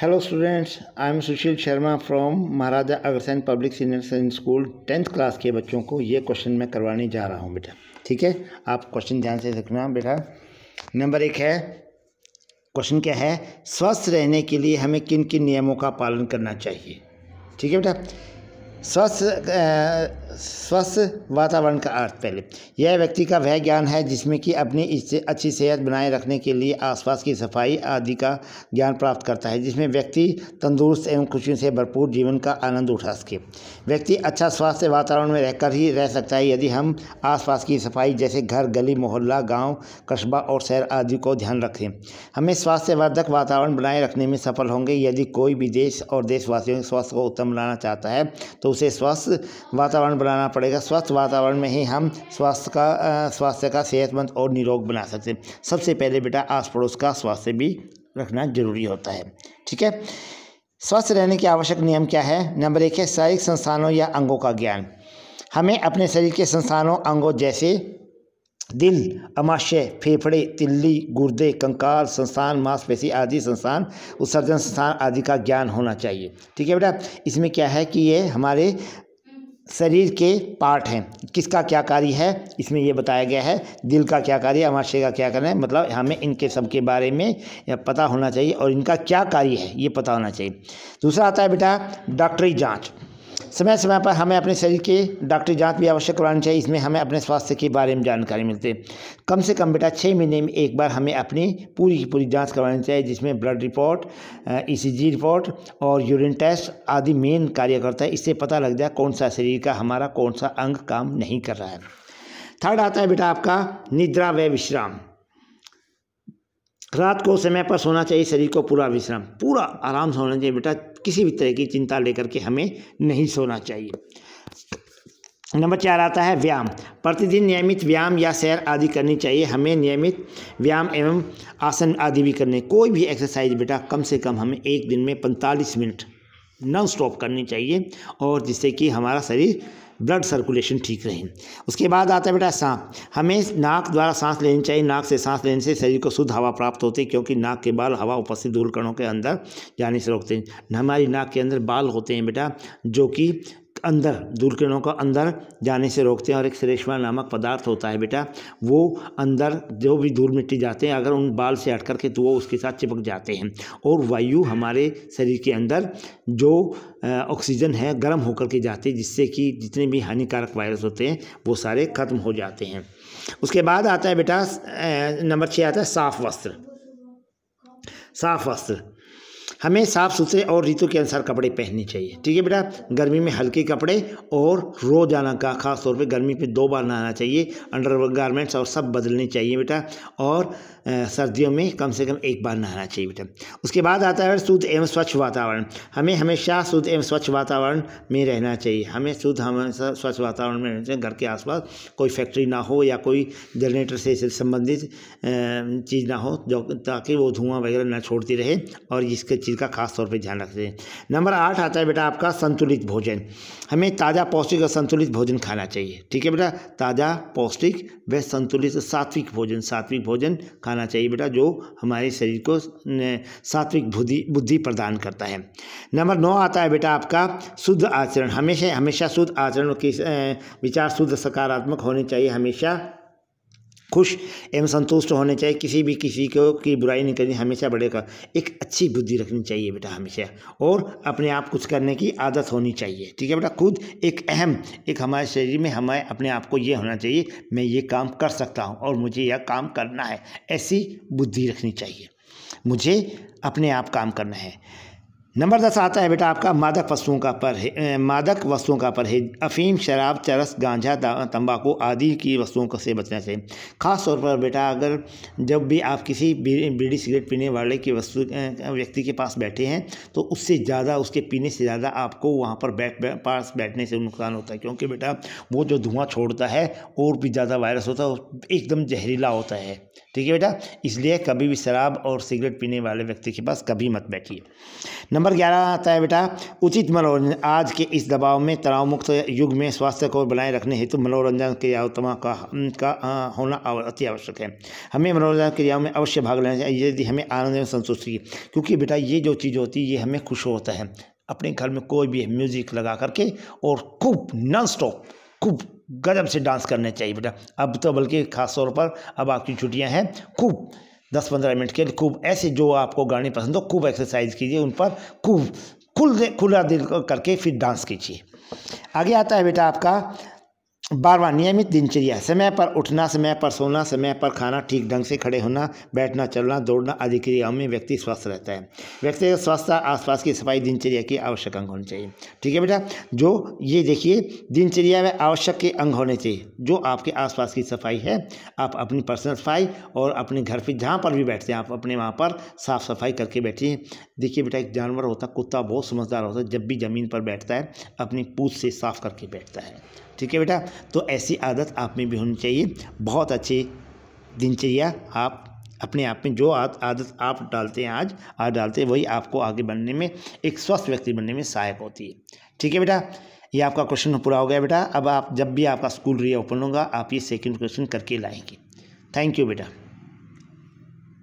hello students I am Sushil Sharma from Maharaja Agrasen public senior school tenth class के बच्चों को ये क्वेश्चन मैं करवाने जा रहा हूँ बेटा ठीक है आप क्वेश्चन ध्यान से देखना बेटा नंबर एक है क्वेश्चन क्या है स्वस्थ रहने के लिए हमें किन किन नियमों का पालन करना चाहिए ठीक है बेटा स्वस्थ स्वस्थ वातावरण का अर्थ पहले यह व्यक्ति का वह ज्ञान है जिसमें कि अपनी इससे अच्छी सेहत बनाए रखने के लिए आसपास की सफाई आदि का ज्ञान प्राप्त करता है जिसमें व्यक्ति तंदुरुस्त एवं खुशियों से भरपूर जीवन का आनंद उठा सके व्यक्ति अच्छा स्वास्थ्य वातावरण में रहकर ही रह सकता है यदि हम आसपास की सफाई जैसे घर गली मोहल्ला गाँव कस्बा और शहर आदि को ध्यान रखें हमें स्वास्थ्यवर्धक वातावरण बनाए रखने में सफल होंगे यदि कोई भी देश और देशवासियों के स्वास्थ्य को उत्तम बनाना चाहता है तो उसे स्वस्थ वातावरण बनाना पड़ेगा स्वस्थ वातावरण में ही हम स्वास्थ्य का स्वास्थ्य का सेहतमंद और निरोग बना सकते हैं सबसे पहले बेटा आस पड़ोस का स्वास्थ्य भी रखना जरूरी होता है ठीक है स्वस्थ रहने के आवश्यक नियम क्या है नंबर एक है शारीरिक संस्थानों या अंगों का ज्ञान हमें अपने शरीर के संस्थानों अंगों जैसे दिल अमाशय फेफड़े तिल्ली गुर्दे कंकाल संस्थान मांसपेशी आदि संस्थान उत्सर्जन संस्थान आदि का ज्ञान होना चाहिए ठीक है बेटा इसमें क्या है कि ये हमारे शरीर के पार्ट हैं किसका क्या कार्य है इसमें यह बताया गया है दिल का क्या कार्य अमाशय का क्या करना है मतलब हमें इनके सब के बारे में पता होना चाहिए और इनका क्या कार्य है ये पता होना चाहिए दूसरा आता है बेटा डॉक्टरी जाँच समय समय पर हमें अपने शरीर के डॉक्टरी जांच भी आवश्यक करवानी चाहिए इसमें हमें अपने स्वास्थ्य के बारे में जानकारी मिलती है कम से कम बेटा छः महीने में एक बार हमें अपनी पूरी की पूरी जांच करवानी चाहिए जिसमें blood report ECG e report और यूरिन टेस्ट आदि मेन कार्य करता है इससे पता लग जाए कौन सा शरीर का हमारा कौन सा अंग काम नहीं कर रहा है थर्ड आता है बेटा आपका निद्रा व विश्राम रात को समय पर सोना चाहिए शरीर को पूरा विश्राम पूरा आराम से होना चाहिए बेटा किसी भी तरह की चिंता लेकर के हमें नहीं सोना चाहिए नंबर चार आता है व्यायाम प्रतिदिन नियमित व्यायाम या सैर आदि करनी चाहिए हमें नियमित व्यायाम एवं आसन आदि भी करने कोई भी एक्सरसाइज बेटा कम से कम हमें एक दिन में पैंतालीस मिनट नॉन स्टॉप करनी चाहिए और जिससे कि हमारा शरीर ब्लड सर्कुलेशन ठीक रहे उसके बाद आता है बेटा सांप हमें नाक द्वारा सांस लेनी चाहिए नाक से सांस लेने से शरीर को शुद्ध हवा प्राप्त होती है क्योंकि नाक के बाल हवा उपस्थित धूल कणों के अंदर जाने से रोकते हैं हमारी नाक के अंदर बाल होते हैं बेटा जो कि अंदर दूरकिरणों को का अंदर जाने से रोकते हैं और एक श्रेष्मा नामक पदार्थ होता है बेटा वो अंदर जो भी धूल मिट्टी जाते हैं अगर उन बाल से हट करके तो वो उसके साथ चिपक जाते हैं और वायु हमारे शरीर के अंदर जो ऑक्सीजन है गर्म होकर के जाते हैं जिससे कि जितने भी हानिकारक वायरस होते हैं वो सारे ख़त्म हो जाते हैं उसके बाद आता है बेटा नंबर छः आता है साफ़ वस्त्र साफ़ वस्त्र हमें साफ़ सुथरे और ऋतु के अनुसार कपड़े पहनने चाहिए ठीक है बेटा गर्मी में हल्के कपड़े और रोजाना का खास तौर पे गर्मी पे दो बार नहाना चाहिए अंडर गारमेंट्स और सब बदलने चाहिए बेटा और सर्दियों में कम से कम एक बार नहाना चाहिए बेटा उसके बाद आता है शुद्ध एवं स्वच्छ वातावरण हमें हमेशा शुद्ध एवं स्वच्छ वातावरण में रहना चाहिए हमें शुद्ध हमेशा स्वच्छ वातावरण में रहना चाहिए घर के आसपास कोई फैक्ट्री ना हो या कोई जनरेटर से संबंधित चीज़ ना हो जो ताकि वो धुआं वगैरह ना छोड़ती रहे और इसके चीज़ चीज़ का खास तौर पे ध्यान हैं नंबर आठ आता है बेटा आपका संतुलित भोजन हमें ताज़ा पौष्टिक और संतुलित भोजन खाना चाहिए ठीक है बेटा ताज़ा पौष्टिक व संतुलित सात्विक भोजन सात्विक भोजन खाना चाहिए बेटा जो हमारे शरीर को सात्विक बुद्धि बुद्धि प्रदान करता है नंबर नौ आता है बेटा आपका शुद्ध आचरण हमेशा हमेशा शुद्ध आचरण के विचार शुद्ध सकारात्मक होने चाहिए हमेशा खुश एवं संतुष्ट होने चाहिए किसी भी किसी को की बुराई नहीं करनी हमेशा बड़े का एक अच्छी बुद्धि रखनी चाहिए बेटा हमेशा और अपने आप कुछ करने की आदत होनी चाहिए ठीक है बेटा खुद एक अहम एक हमारे शरीर में हमारे अपने आप को ये होना चाहिए मैं ये काम कर सकता हूँ और मुझे यह काम करना है ऐसी बुद्धि रखनी चाहिए मुझे अपने आप काम करना है नंबर दस आता है बेटा आपका मादक वस्तुओं का पर मादक वस्तुओं का परहेज अफीम शराब चरस गांजा तंबाकू आदि की वस्तुओं को से बचना चाहिए खास तौर पर बेटा अगर जब भी आप किसी बीड़ी सिगरेट पीने वाले की वस्तु व्यक्ति के पास बैठे हैं तो उससे ज़्यादा उसके पीने से ज़्यादा आपको वहाँ पर बैठ पास बैठने से नुकसान होता है क्योंकि बेटा वो जो धुआँ छोड़ता है और भी ज़्यादा वायरस होता है एकदम जहरीला होता है ठीक है बेटा इसलिए कभी भी शराब और सिगरेट पीने वाले व्यक्ति के पास कभी मत बैठिए नंबर ग्यारह आता है बेटा उचित मनोरंजन आज के इस दबाव में तनाव मुक्त युग में स्वास्थ्य को बनाए रखने हेतु मनोरंजन क्रियाओं का का आ, होना अति आवश्यक है हमें मनोरंजन क्रियाओं में अवश्य भाग लेना चाहिए यदि हमें आनंद में संतुष्टि क्योंकि बेटा ये जो चीज़ होती है ये हमें खुश होता है अपने घर में कोई भी म्यूज़िक लगा करके और खूब नॉन स्टॉप खूब गजब से डांस करने चाहिए बेटा अब तो बल्कि खास तौर पर अब आपकी छुट्टियां हैं खूब दस पंद्रह मिनट के लिए खूब ऐसे जो आपको गाने पसंद हो खूब एक्सरसाइज कीजिए उन पर खूब खुल खुला दिल करके फिर डांस कीजिए आगे आता है बेटा आपका बार बार नियमित दिनचर्या समय पर उठना समय पर सोना समय पर खाना ठीक ढंग से खड़े होना बैठना चलना दौड़ना आदि क्रियाओं में व्यक्ति स्वस्थ रहता है का स्वास्थ्य आसपास की सफाई दिनचर्या के आवश्यक अंग होने चाहिए ठीक है बेटा जो ये देखिए दिनचर्या में आवश्यक के अंग होने चाहिए जो आपके आसपास की सफाई है आप अपनी पर्सनल सफाई और अपने घर पर जहाँ पर भी बैठते हैं आप अपने वहाँ पर साफ़ सफाई करके बैठिए देखिए बेटा एक जानवर होता है कुत्ता बहुत समझदार होता है जब भी ज़मीन पर बैठता है अपनी पूछ से साफ़ करके बैठता है ठीक है बेटा तो ऐसी आदत आप में भी होनी चाहिए बहुत अच्छी दिनचर्या आप अपने आप में जो आदत आप डालते हैं आज आज डालते हैं वही आपको आगे बढ़ने में एक स्वस्थ व्यक्ति बनने में सहायक होती है ठीक है बेटा ये आपका क्वेश्चन पूरा हो गया बेटा अब आप जब भी आपका स्कूल रिया ओपन होगा आप ये सेकंड क्वेश्चन करके लाएंगे थैंक यू बेटा